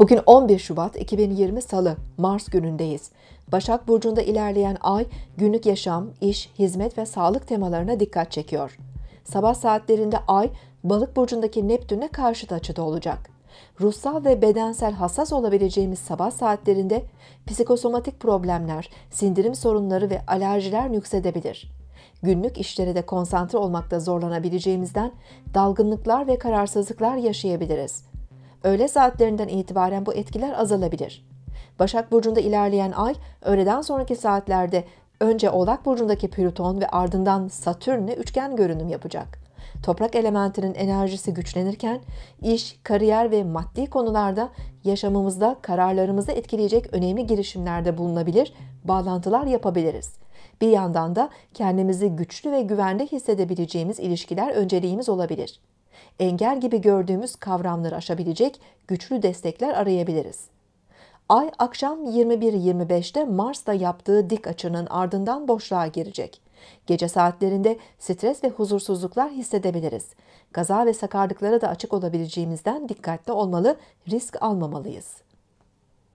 Bugün 11 Şubat 2020 Salı, Mars günündeyiz. Başak Burcu'nda ilerleyen ay günlük yaşam, iş, hizmet ve sağlık temalarına dikkat çekiyor. Sabah saatlerinde ay Balık Burcu'ndaki Neptün'e karşıt açıda olacak. Ruhsal ve bedensel hassas olabileceğimiz sabah saatlerinde psikosomatik problemler, sindirim sorunları ve alerjiler nüksedebilir. Günlük işlere de konsantre olmakta zorlanabileceğimizden dalgınlıklar ve kararsızlıklar yaşayabiliriz. Öğle saatlerinden itibaren bu etkiler azalabilir. Başak Burcu'nda ilerleyen ay öğleden sonraki saatlerde önce Oğlak Burcu'ndaki Plüton ve ardından Satürn'le üçgen görünüm yapacak. Toprak elementinin enerjisi güçlenirken iş, kariyer ve maddi konularda yaşamımızda kararlarımızı etkileyecek önemli girişimlerde bulunabilir, bağlantılar yapabiliriz. Bir yandan da kendimizi güçlü ve güvende hissedebileceğimiz ilişkiler önceliğimiz olabilir engel gibi gördüğümüz kavramları aşabilecek güçlü destekler arayabiliriz. Ay akşam 21.25'te Mars'ta yaptığı dik açının ardından boşluğa girecek. Gece saatlerinde stres ve huzursuzluklar hissedebiliriz. Kaza ve sakarlıklara da açık olabileceğimizden dikkatli olmalı, risk almamalıyız.